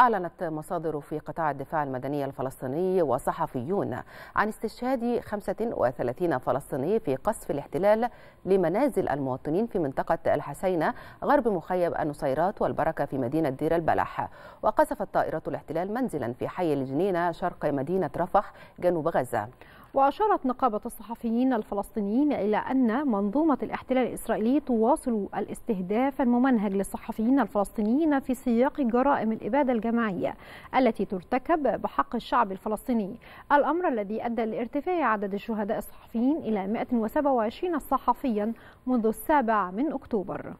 أعلنت مصادر في قطاع الدفاع المدني الفلسطيني وصحفيون عن استشهاد 35 فلسطيني في قصف الاحتلال لمنازل المواطنين في منطقة الحسينة غرب مخيم النصيرات والبركة في مدينة دير البلح وقصفت طائرة الاحتلال منزلا في حي الجنينة شرق مدينة رفح جنوب غزة وأشارت نقابة الصحفيين الفلسطينيين إلى أن منظومة الاحتلال الإسرائيلي تواصل الاستهداف الممنهج للصحفيين الفلسطينيين في سياق جرائم الإبادة الجماعية التي ترتكب بحق الشعب الفلسطيني الأمر الذي أدى لارتفاع عدد الشهداء الصحفيين إلى 127 صحفيا منذ السابع من أكتوبر